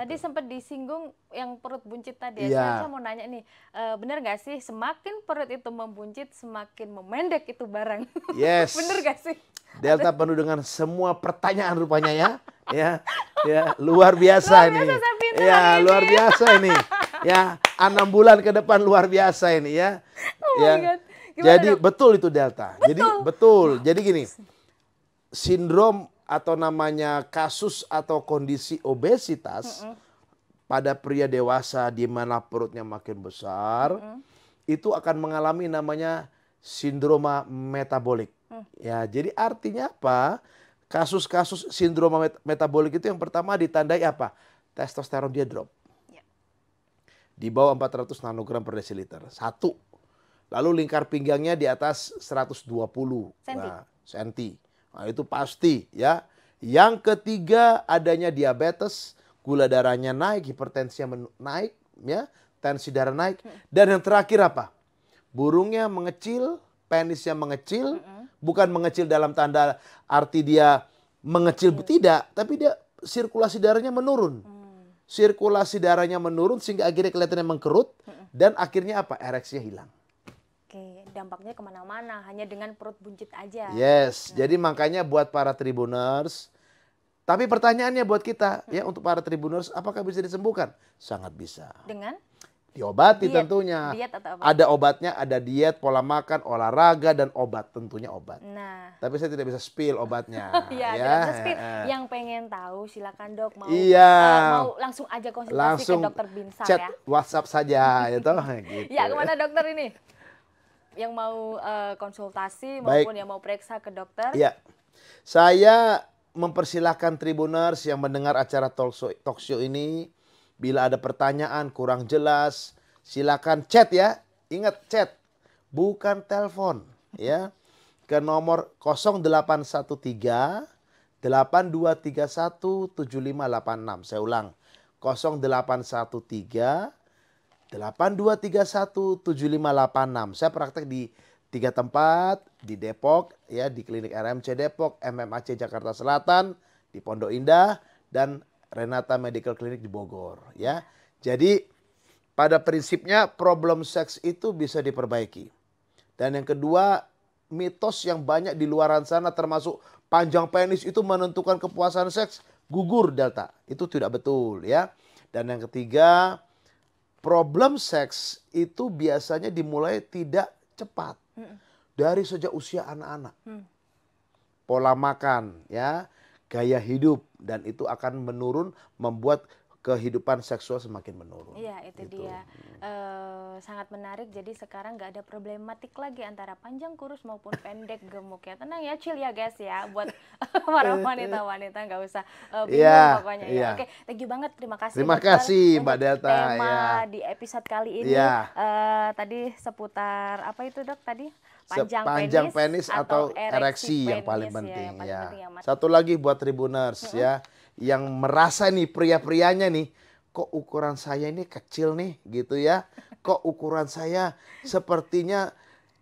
Tadi gitu. sempat disinggung yang perut buncit tadi. Ya. Iya. Saya, mau nanya nih, uh, eh, benar nggak sih semakin perut itu membuncit, semakin memendek itu barang? Yes. benar gak sih? Delta penuh dengan semua pertanyaan rupanya ya. ya. Ya, luar biasa, luar ini. Biasa ya, ini. luar biasa ini. Ya, enam bulan ke depan luar biasa ini ya. Oh ya. my God. Jadi dong? betul itu delta. Betul. Jadi betul. Jadi gini. Sindrom atau namanya kasus atau kondisi obesitas mm -mm. pada pria dewasa di mana perutnya makin besar mm -mm. itu akan mengalami namanya sindroma metabolik. Mm. Ya, jadi artinya apa? Kasus-kasus sindroma met metabolik itu yang pertama ditandai apa? Testosteron dia drop. Ya. Di bawah 400 nanogram per desiliter. Satu. Lalu lingkar pinggangnya di atas 120 senti. Nah, senti Nah, itu pasti ya. Yang ketiga adanya diabetes, gula darahnya naik, hipertensi naik, ya, tensi darah naik. Hmm. Dan yang terakhir apa? Burungnya mengecil, penisnya mengecil, hmm. bukan mengecil dalam tanda arti dia mengecil hmm. tidak, tapi dia sirkulasi darahnya menurun. Sirkulasi darahnya menurun sehingga akhirnya kelihatannya mengkerut dan akhirnya apa? Ereksinya hilang. Oke, dampaknya kemana-mana, hanya dengan perut buncit aja. Yes, hmm. jadi makanya buat para tribuners, tapi pertanyaannya buat kita ya, hmm. ya untuk para tribuners, apakah bisa disembuhkan? Sangat bisa. Dengan? Diobati diet. tentunya. Diet atau obat? Ada obatnya, ada diet, pola makan, olahraga dan obat tentunya obat. Nah. Tapi saya tidak bisa spill obatnya. Iya, ya, ya. spill. Eh. Yang pengen tahu silakan dok mau iya. uh, mau langsung aja konsultasi langsung ke dokter Binsar ya. chat WhatsApp saja gitu. Ya kemana dokter ini? yang mau uh, konsultasi maupun Baik. yang mau periksa ke dokter. Iya. Saya mempersilahkan tribuners yang mendengar acara talk show ini bila ada pertanyaan kurang jelas silakan chat ya. Ingat chat bukan telepon ya. Ke nomor 0813 8231 7586. Saya ulang. 0813 enam Saya praktek di tiga tempat di Depok ya di klinik RMC Depok, MMAC Jakarta Selatan, di Pondok Indah dan Renata Medical Clinic di Bogor ya. Jadi pada prinsipnya problem seks itu bisa diperbaiki. Dan yang kedua mitos yang banyak di luar sana termasuk panjang penis itu menentukan kepuasan seks gugur delta. Itu tidak betul ya. Dan yang ketiga problem seks itu biasanya dimulai tidak cepat hmm. dari sejak usia anak-anak. Hmm. Pola makan, ya, gaya hidup dan itu akan menurun membuat kehidupan seksual semakin menurun. Iya, itu gitu. dia. E, sangat menarik. Jadi sekarang nggak ada problematik lagi antara panjang kurus maupun pendek gemuk ya. Tenang ya, chill ya guys ya. Buat para wanita-wanita nggak usah uh, bingung iya, ya, pokoknya. Yeah. Ya. Oke, thank you banget. Terima kasih. Terima kasih Dokter, Mbak Delta. Tema ya. di episode kali ini ya. e, tadi seputar apa itu dok tadi? panjang, panjang penis, penis atau ereksi, ereksi yang paling iya, penting ya. Paling ya. Penting ya Satu lagi buat tribuners -hmm. ya yang merasa nih pria-prianya nih kok ukuran saya ini kecil nih gitu ya. Kok ukuran saya sepertinya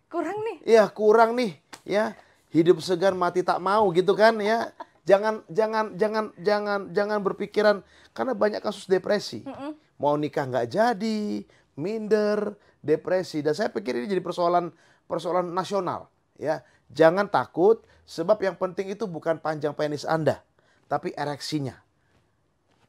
kurang nih. ya kurang nih ya. Hidup segan mati tak mau gitu kan ya. Jangan jangan jangan jangan jangan berpikiran karena banyak kasus depresi. Mm -mm. Mau nikah nggak jadi, minder, depresi dan saya pikir ini jadi persoalan persoalan nasional ya. Jangan takut sebab yang penting itu bukan panjang penis Anda tapi ereksinya.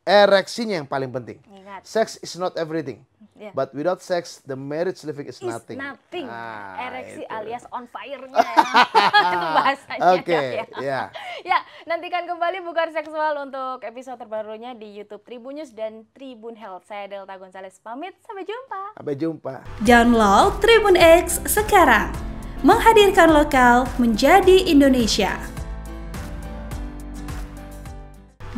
Ereksinya yang paling penting. Ingat. Sex is not everything. Yeah. But without sex, the marriage living is, nothing. nothing. Ah, Ereksi itu. alias on fire-nya. itu bahasanya. Oke, okay, ya. Yeah. ya, nantikan kembali Bukan Seksual untuk episode terbarunya di Youtube Tribun News dan Tribun Health. Saya Delta Gonzales pamit, sampai jumpa. Sampai jumpa. Download Tribun X sekarang. Menghadirkan lokal menjadi Indonesia.